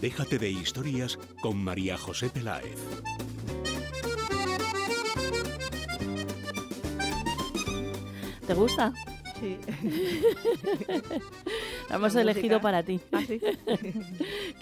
Déjate de historias con María José Peláez. ¿Te gusta? Sí. hemos elegido para ti. ¿Ah,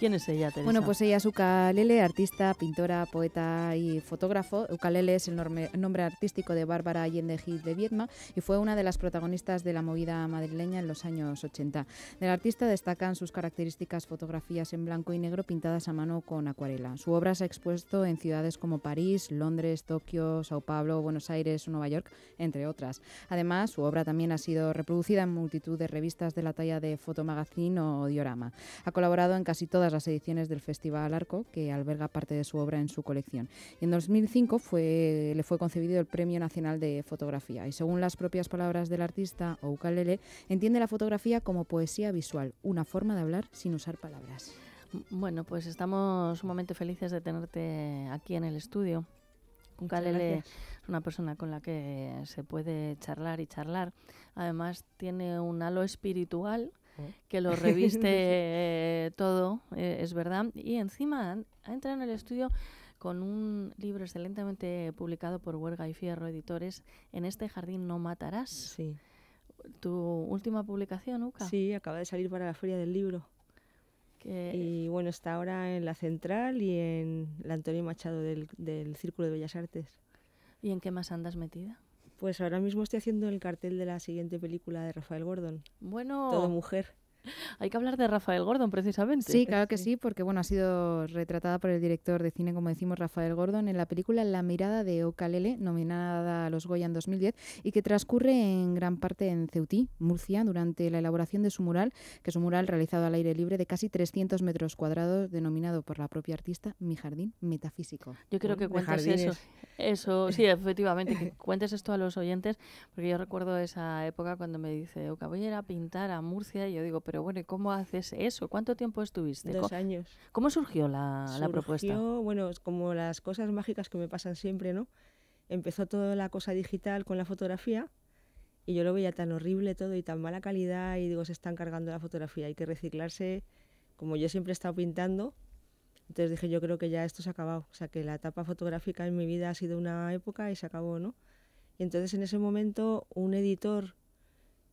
¿Quién es ella, Teresa? Bueno, pues ella es Ukalele, artista, pintora, poeta y fotógrafo. Ukalele es el nombre artístico de Bárbara Allende Gil de Viedma y fue una de las protagonistas de la movida madrileña en los años 80. Del artista destacan sus características fotografías en blanco y negro pintadas a mano con acuarela. Su obra se ha expuesto en ciudades como París, Londres, Tokio, Sao Paulo, Buenos Aires, Nueva York, entre otras. Además, su obra también ha sido reproducida en multitud de revistas de la talla de Fotomagazine o Diorama. Ha colaborado en casi todas las ediciones del Festival Arco, que alberga parte de su obra en su colección. en 2005 fue, le fue concebido el Premio Nacional de Fotografía. Y según las propias palabras del artista, Oukalele entiende la fotografía como poesía visual, una forma de hablar sin usar palabras. Bueno, pues estamos sumamente felices de tenerte aquí en el estudio. Oukalele es una persona con la que se puede charlar y charlar. Además, tiene un halo espiritual que lo reviste eh, todo, eh, es verdad. Y encima ha entrado en el estudio con un libro excelentemente publicado por Huerga y Fierro Editores, En este jardín no matarás. Sí. ¿Tu última publicación, Uca? Sí, acaba de salir para la Feria del Libro. y bueno, está ahora en la Central y en la Antonio Machado del, del Círculo de Bellas Artes. ¿Y en qué más andas metida? Pues ahora mismo estoy haciendo el cartel de la siguiente película de Rafael Gordon. Bueno. Todo mujer. Hay que hablar de Rafael Gordon, precisamente. Sí, claro que sí, porque bueno, ha sido retratada por el director de cine, como decimos, Rafael Gordon, en la película La mirada de Ocalele, nominada a los Goya en 2010, y que transcurre en gran parte en Ceutí, Murcia, durante la elaboración de su mural, que es un mural realizado al aire libre de casi 300 metros cuadrados, denominado por la propia artista Mi Jardín Metafísico. Yo creo que cuentes eso. Eso, sí, efectivamente, que cuentes esto a los oyentes, porque yo recuerdo esa época cuando me dice, Oca, voy a ir a pintar a Murcia, y yo digo, pero pero bueno, cómo haces eso? ¿Cuánto tiempo estuviste? Dos años. ¿Cómo surgió la, surgió, propuesta? Bueno, como las cosas mágicas que me pasan siempre, ¿no? Empezó toda la cosa digital con la fotografía y yo lo veía tan horrible todo y tan mala calidad y digo, se están cargando la fotografía, hay que reciclarse, como yo siempre he estado pintando. Entonces dije, yo creo que ya esto se ha acabado, o sea, que la etapa fotográfica en mi vida ha sido una época y se acabó, ¿no? Y entonces en ese momento un editor,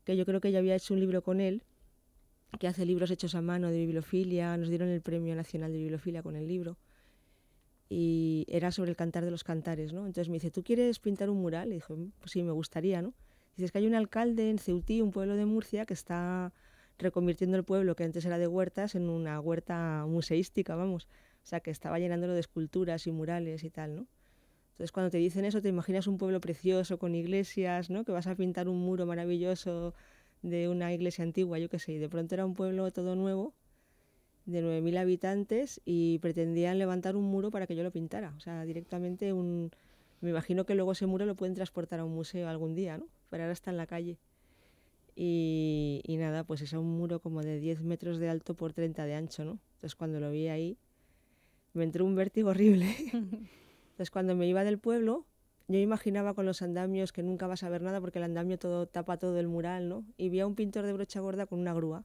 que yo creo que ya había hecho un libro con él, que hace libros hechos a mano de bibliofilia, nos dieron el Premio Nacional de Bibliofilia con el libro, y era sobre el cantar de los cantares, ¿no? Entonces me dice, ¿tú quieres pintar un mural? Y dije, mm, pues sí, me gustaría, ¿no? Dice, es que hay un alcalde en Ceutí, un pueblo de Murcia, que está reconvirtiendo el pueblo, que antes era de huertas, en una huerta museística, vamos. O sea, que estaba llenándolo de esculturas y murales y tal, ¿no? Entonces, cuando te dicen eso, te imaginas un pueblo precioso, con iglesias, ¿no? Que vas a pintar un muro maravilloso de una iglesia antigua, yo qué sé, y de pronto era un pueblo todo nuevo, de 9.000 habitantes, y pretendían levantar un muro para que yo lo pintara. O sea, directamente un... Me imagino que luego ese muro lo pueden transportar a un museo algún día, ¿no? Pero ahora está en la calle. Y, y nada, pues es un muro como de 10 metros de alto por 30 de ancho, ¿no? Entonces cuando lo vi ahí, me entró un vértigo horrible. Entonces cuando me iba del pueblo, yo imaginaba con los andamios que nunca vas a ver nada porque el andamio todo tapa todo el mural, ¿no? Y vi a un pintor de brocha gorda con una grúa.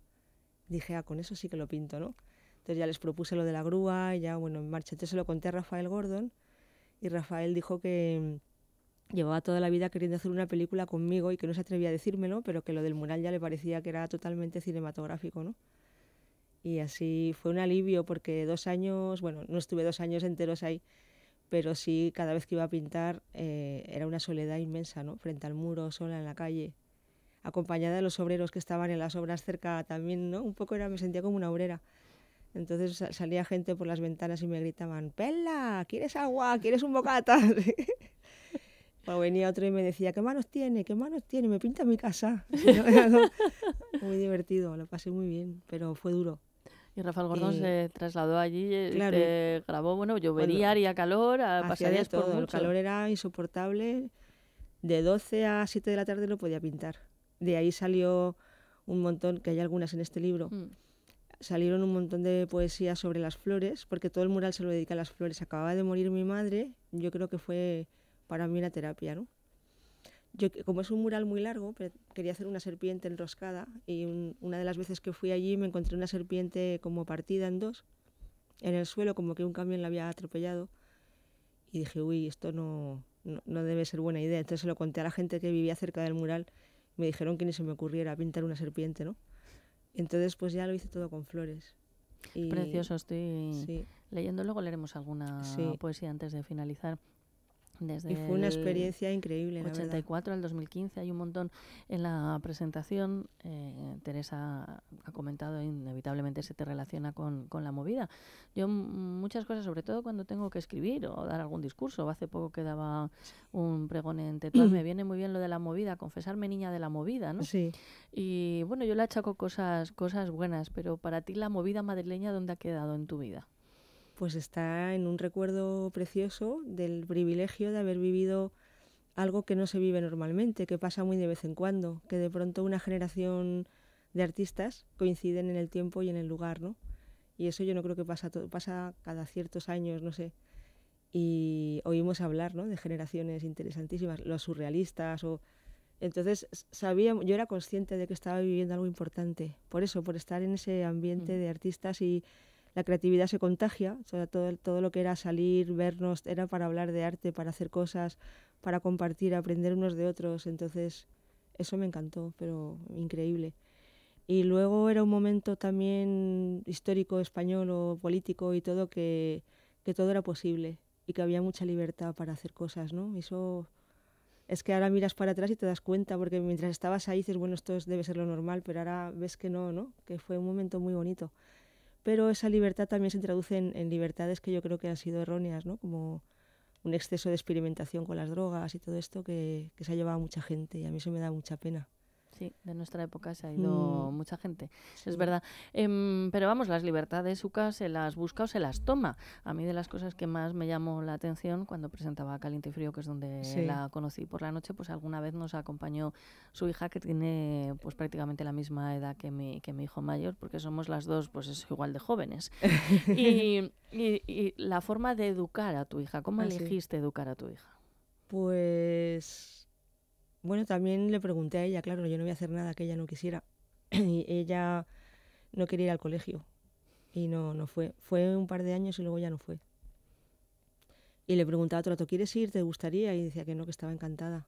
Dije, ah, con eso sí que lo pinto, ¿no? Entonces ya les propuse lo de la grúa, y ya, bueno, en marcha. Entonces se lo conté a Rafael Gordon y Rafael dijo que mm, llevaba toda la vida queriendo hacer una película conmigo y que no se atrevía a decírmelo, pero que lo del mural ya le parecía que era totalmente cinematográfico, ¿no? Y así fue un alivio porque dos años, bueno, no estuve dos años enteros ahí pero sí cada vez que iba a pintar eh, era una soledad inmensa, ¿no? Frente al muro, sola en la calle, acompañada de los obreros que estaban en las obras cerca también, ¿no? Un poco era, me sentía como una obrera. Entonces salía gente por las ventanas y me gritaban, Pela, ¿quieres agua? ¿Quieres un bocata? o pues venía otro y me decía, ¿qué manos tiene? ¿Qué manos tiene? Me pinta mi casa. muy divertido, lo pasé muy bien, pero fue duro. Y Rafael Gordón se trasladó allí, grabó, bueno, llovería, haría calor, ah, pasarías todo, por mucho. El calor era insoportable, de 12 a 7 de la tarde no podía pintar. De ahí salió un montón, que hay algunas en este libro, mm. salieron un montón de poesías sobre las flores, porque todo el mural se lo dedica a las flores. Acababa de morir mi madre, yo creo que fue para mí una terapia, ¿no? yo, como es un mural muy largo, quería hacer una serpiente enroscada y una de las veces que fui allí me encontré una serpiente como partida en dos, en el suelo, como que un camión la había atropellado. Y dije, uy, esto no, no, debe ser buena idea. Entonces se lo conté a la gente que vivía cerca del mural. me dijeron que ni se me ocurriera pintar una serpiente, ¿no? Entonces pues ya lo hice todo con flores. Precioso, estoy leyendo. Luego leeremos alguna poesía antes de finalizar y fue una experiencia increíble. 84 al 2015 hay un montón. En la presentación, eh, Teresa ha comentado, inevitablemente se te relaciona con, la movida. Yo muchas cosas, sobre todo cuando tengo que escribir o dar algún discurso, hace poco quedaba un pregonente. me viene muy bien lo de la movida, confesarme niña de la movida, ¿no? Sí. Y bueno, yo le achaco cosas, cosas buenas, pero para ti la movida madrileña, ¿dónde ha quedado en tu vida? pues está en un recuerdo precioso del privilegio de haber vivido algo que no se vive normalmente, que pasa muy de vez en cuando, que de pronto una generación de artistas coinciden en el tiempo y en el lugar, ¿no? Y eso yo no creo que pasa, pasa cada ciertos años, no sé. Y oímos hablar, ¿no? De generaciones interesantísimas, los surrealistas o... Entonces sabía, yo era consciente de que estaba viviendo algo importante, por eso, por estar en ese ambiente de artistas y la creatividad se contagia, todo, todo lo que era salir, vernos, era para hablar de arte, para hacer cosas, para compartir, aprender unos de otros, entonces eso me encantó, pero increíble. Y luego era un momento también histórico, español o político y todo que, que todo era posible y que había mucha libertad para hacer cosas, ¿no? Eso es que ahora miras para atrás y te das cuenta, porque mientras estabas ahí dices, bueno, esto debe ser lo normal, pero ahora ves que no, ¿no? Que fue un momento muy bonito pero esa libertad también se traduce en, libertades que yo creo que han sido erróneas, ¿no? como un exceso de experimentación con las drogas y todo esto que, que se ha llevado a mucha gente y a mí eso me da mucha pena. Sí, de nuestra época se ha ido mm. mucha gente, es verdad. Em, pero vamos, las libertades UCA se las busca o se las toma. A mí de las cosas que más me llamó la atención cuando presentaba Caliente y Frío, que es donde la conocí por la noche, pues alguna vez nos acompañó su hija que tiene pues prácticamente la misma edad que mi, que mi hijo mayor, porque somos las dos pues es igual de jóvenes. y, la forma de educar a tu hija, ¿cómo ah, elegiste educar a tu hija? Pues bueno, también le pregunté a ella, claro, yo no voy a hacer nada que ella no quisiera. y ella no quería ir al colegio y no, no fue. Fue un par de años y luego ya no fue. Y le preguntaba a otro rato, ¿quieres ir? ¿Te gustaría? Y decía que no, que estaba encantada.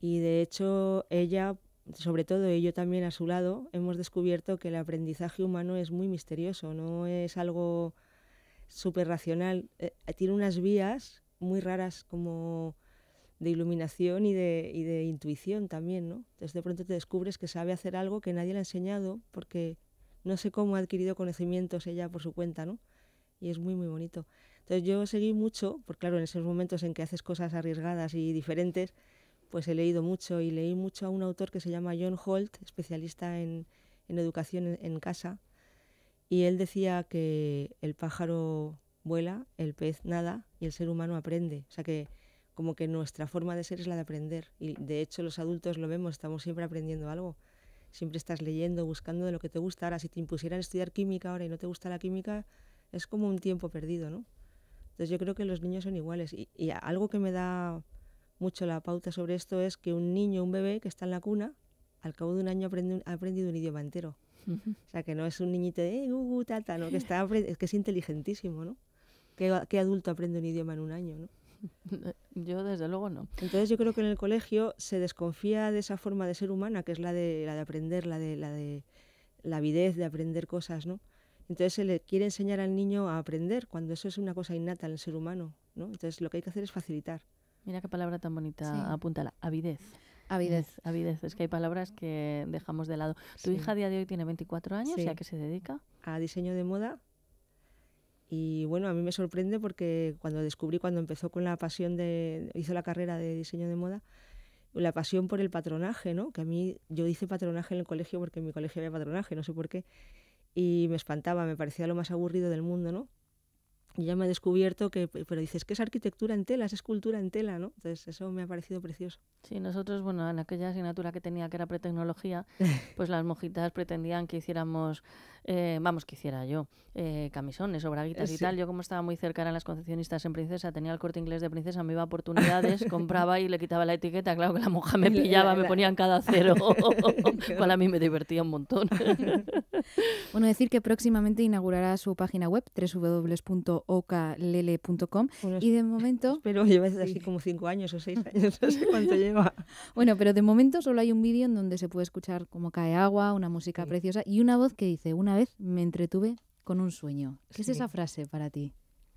Y de hecho ella, sobre todo, y yo también a su lado, hemos descubierto que el aprendizaje humano es muy misterioso, no es algo súper racional. Eh, tiene unas vías muy raras como de iluminación y de, de, intuición también, ¿no? Entonces de pronto te descubres que sabe hacer algo que nadie le ha enseñado porque no sé cómo ha adquirido conocimientos ella por su cuenta, ¿no? Y es muy, muy bonito. Entonces yo seguí mucho, porque claro, en esos momentos en que haces cosas arriesgadas y diferentes, pues he leído mucho y leí mucho a un autor que se llama John Holt, especialista en, educación en, en casa, y él decía que el pájaro vuela, el pez nada y el ser humano aprende. O sea que como que nuestra forma de ser es la de aprender. Y de hecho los adultos lo vemos, estamos siempre aprendiendo algo. Siempre estás leyendo, buscando de lo que te gusta. Ahora, si te impusieran estudiar química ahora y no te gusta la química, es como un tiempo perdido, ¿no? Entonces yo creo que los niños son iguales. Y, algo que me da mucho la pauta sobre esto es que un niño, un bebé que está en la cuna, al cabo de un año aprende, ha aprendido un idioma entero. O sea, que no es un niñito de eh, tata, ¿no? que, está, que es inteligentísimo, ¿no? ¿Qué, adulto aprende un idioma en un año, no? Yo desde luego no. Entonces yo creo que en el colegio se desconfía de esa forma de ser humana, que es la de, la de aprender, la de, la de la avidez de aprender cosas, ¿no? Entonces se le quiere enseñar al niño a aprender cuando eso es una cosa innata en el ser humano, ¿no? Entonces lo que hay que hacer es facilitar. Mira qué palabra tan bonita, apunta la avidez. Avidez. avidez. Es que hay palabras que dejamos de lado. Tu hija a día de hoy tiene 24 años y a qué se dedica? A diseño de moda y bueno, a mí me sorprende porque cuando descubrí, cuando empezó con la pasión de, hizo la carrera de diseño de moda, la pasión por el patronaje, ¿no? Que a mí, yo hice patronaje en el colegio porque en mi colegio había patronaje, no sé por qué, y me espantaba, me parecía lo más aburrido del mundo, ¿no? Y ya me he descubierto que, pero dices que es arquitectura en tela, es escultura en tela, ¿no? Entonces eso me ha parecido precioso. Sí, nosotros, bueno, en aquella asignatura que tenía que era pretecnología, pues las mojitas pretendían que hiciéramos eh, vamos, que hiciera yo, eh, camisones o braguitas eh, y tal. Yo como estaba muy cerca a las concesionistas en Princesa, tenía el corte inglés de Princesa, me iba a oportunidades, compraba y le quitaba la etiqueta. Claro que la monja me pillaba, me ponían cada cero, cual a mí me divertía un montón. bueno, decir que próximamente inaugurará su página web, www.ocalele.com y de momento... Pero lleva así como cinco años o seis años, no sé cuánto lleva. Bueno, pero de momento solo hay un vídeo en donde se puede escuchar cómo cae agua, una música preciosa y una voz que dice una vez me entretuve con un sueño. ¿Qué es esa frase para ti?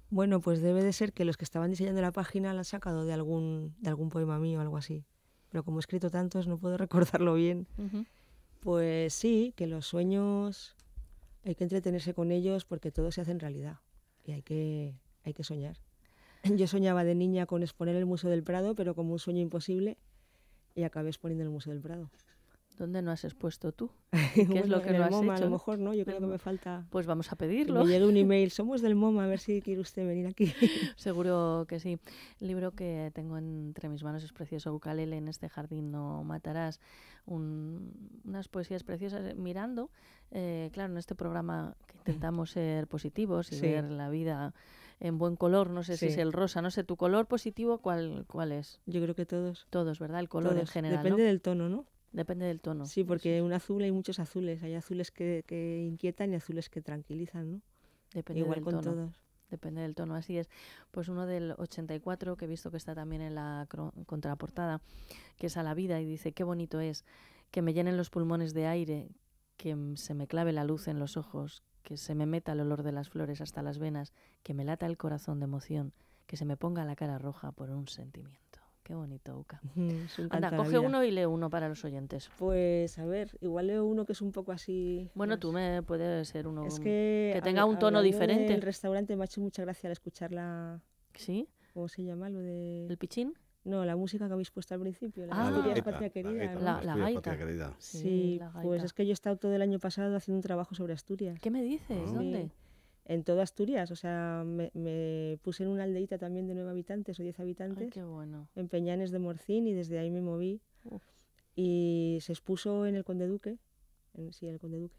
Bueno, pues debe de ser que los que estaban diseñando la página la han sacado de algún, de algún poema mío o algo así. Pero como he escrito tantos, no puedo recordarlo bien. Pues sí, que los sueños hay que entretenerse con ellos porque todo se hace en realidad y hay que, hay que soñar. Yo soñaba de niña con exponer el Museo del Prado, pero como un sueño imposible, y acabé exponiendo el Museo del Prado. ¿Dónde no has expuesto tú? ¿Qué es lo que no has MoMA, hecho? A lo mejor no, yo creo que em, me falta. Pues vamos a pedirlo. me llega un email, somos del MoMA, a ver si quiere usted venir aquí. Seguro que sí. El libro que tengo entre mis manos es precioso, Ucalele, en este jardín no matarás. unas poesías preciosas. Eh, mirando, eh, claro, en este programa que intentamos ser positivos y ver la vida en buen color, no sé si es el rosa, no sé, tu color positivo, ¿cuál, cuál es? Yo creo que todos. Todos, ¿verdad? El color en general. Depende del tono, ¿no? Depende del tono. Sí, porque un azul hay muchos azules. Hay azules que, inquietan y azules que tranquilizan, ¿no? Depende Igual del con tono. todos. Depende del tono, así es. Pues uno del 84, que he visto que está también en la contraportada, que es a la vida y dice, qué bonito es, que me llenen los pulmones de aire, que se me clave la luz en los ojos, que se me meta el olor de las flores hasta las venas, que me lata el corazón de emoción, que se me ponga la cara roja por un sentimiento. Qué bonito, Anda, coge uno y lee uno para los oyentes. Pues a ver, igual leo uno que es un poco así. Bueno, pues tú me puedes ser uno que, tenga un tono diferente. El restaurante me ha hecho mucha gracia al escuchar la. ¿Sí? ¿Cómo se llama? Lo de. ¿El pichín? No, la música que habéis puesto al principio, la, ah, la, gaita, querida, la, la pues gaita. Sí, pues es que yo he estado todo el año pasado haciendo un trabajo sobre Asturias. ¿Qué me dices? Ah. ¿Dónde? en toda Asturias. O sea, me, puse en una aldeita también de nueve habitantes o diez habitantes. bueno. En Peñanes de Morcín y desde ahí me moví. Y se expuso en el Conde Duque, en, sí, en el Conde Duque,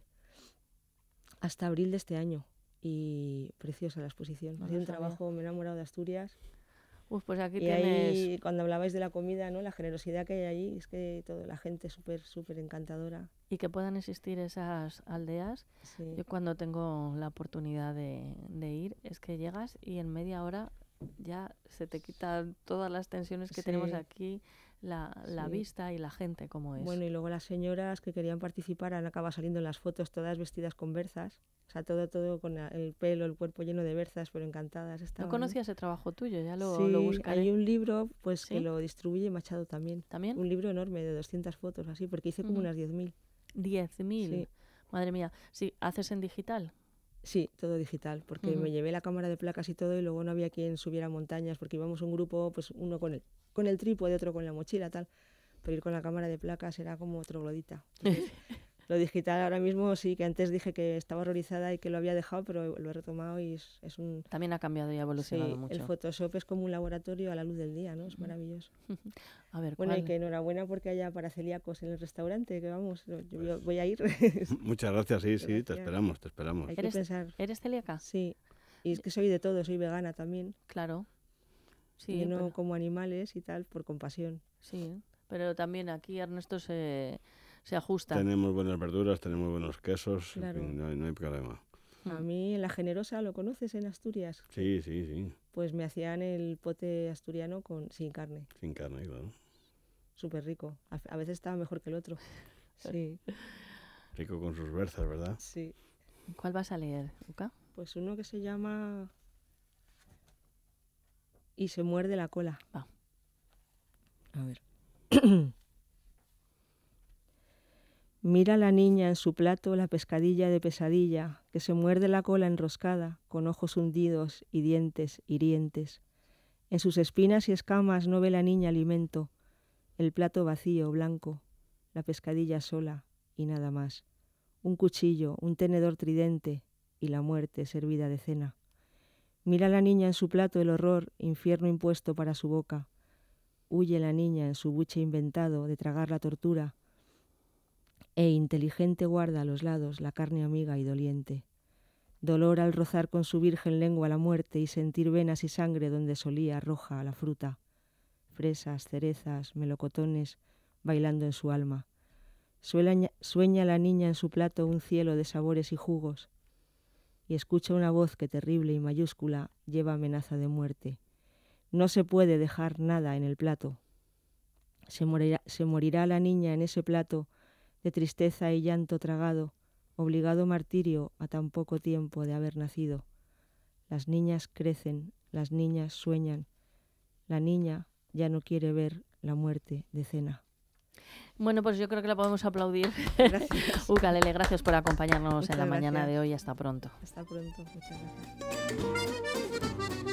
hasta abril de este año. Y preciosa la exposición. ha sido un trabajo, me he enamorado de Asturias pues aquí y ahí, cuando hablabais de la comida, ¿no? La generosidad que hay allí, es que toda la gente es súper, súper encantadora. Y que puedan existir esas aldeas. Yo cuando tengo la oportunidad de, ir, es que llegas y en media hora ya se te quitan todas las tensiones que tenemos aquí la, vista y la gente como es. Bueno, y luego las señoras que querían participar han acabado saliendo en las fotos todas vestidas con berzas. O sea, todo, todo con el pelo, el cuerpo lleno de berzas, pero encantadas. No conocía ese trabajo tuyo, ya lo, lo hay un libro pues que lo distribuye Machado también. ¿También? Un libro enorme de 200 fotos, así, porque hice como unas 10.000. ¿10.000? Madre mía. Sí, ¿haces en digital? Sí, todo digital, porque me llevé la cámara de placas y todo y luego no había quien subiera montañas, porque íbamos un grupo, pues uno con el con el trípode, otro con la mochila, tal. Pero ir con la cámara de placas era como otro glodita. lo digital ahora mismo sí, que antes dije que estaba horrorizada y que lo había dejado, pero lo he retomado y es, un... También ha cambiado y ha evolucionado sí, mucho. El Photoshop es como un laboratorio a la luz del día, ¿no? Es maravilloso. a ver, bueno, y que enhorabuena porque haya para en el restaurante, que vamos, yo, pues voy a ir. Muchas gracias, sí, sí, te esperamos, te esperamos. ¿Eres, que ¿Eres celíaca? Sí, y es que soy de todo, soy vegana también. Claro sí, como animales y tal, por compasión. Sí, ¿eh? pero también aquí Ernesto se, se ajusta. Tenemos buenas verduras, tenemos buenos quesos, no, hay, problema. A mí en La Generosa, ¿lo conoces en Asturias? Sí, sí, sí. Pues me hacían el pote asturiano con sin carne. Sin carne, claro. Súper rico. A, veces estaba mejor que el otro. Sí. rico con sus berzas, ¿verdad? Sí. ¿Cuál vas a leer, Luca? Pues uno que se llama y se muerde la cola. Mira la niña en su plato la pescadilla de pesadilla, que se muerde la cola enroscada, con ojos hundidos y dientes hirientes. En sus espinas y escamas no ve la niña alimento, el plato vacío, blanco, la pescadilla sola y nada más. Un cuchillo, un tenedor tridente y la muerte servida de cena. Mira la niña en su plato el horror, infierno impuesto para su boca. Huye la niña en su buche inventado de tragar la tortura. E inteligente guarda a los lados la carne amiga y doliente. Dolor al rozar con su virgen lengua la muerte y sentir venas y sangre donde solía roja la fruta. Fresas, cerezas, melocotones, bailando en su alma. Sueña la niña en su plato un cielo de sabores y jugos y escucha una voz que terrible y mayúscula lleva amenaza de muerte. No se puede dejar nada en el plato. Se morirá, se morirá la niña en ese plato de tristeza y llanto tragado, obligado martirio a tan poco tiempo de haber nacido. Las niñas crecen, las niñas sueñan, la niña ya no quiere ver la muerte de cena. Bueno, pues yo creo que la podemos aplaudir. Gracias. Ucalele, uh, gracias por acompañarnos en la mañana de hoy. Hasta pronto. Hasta pronto. Muchas gracias.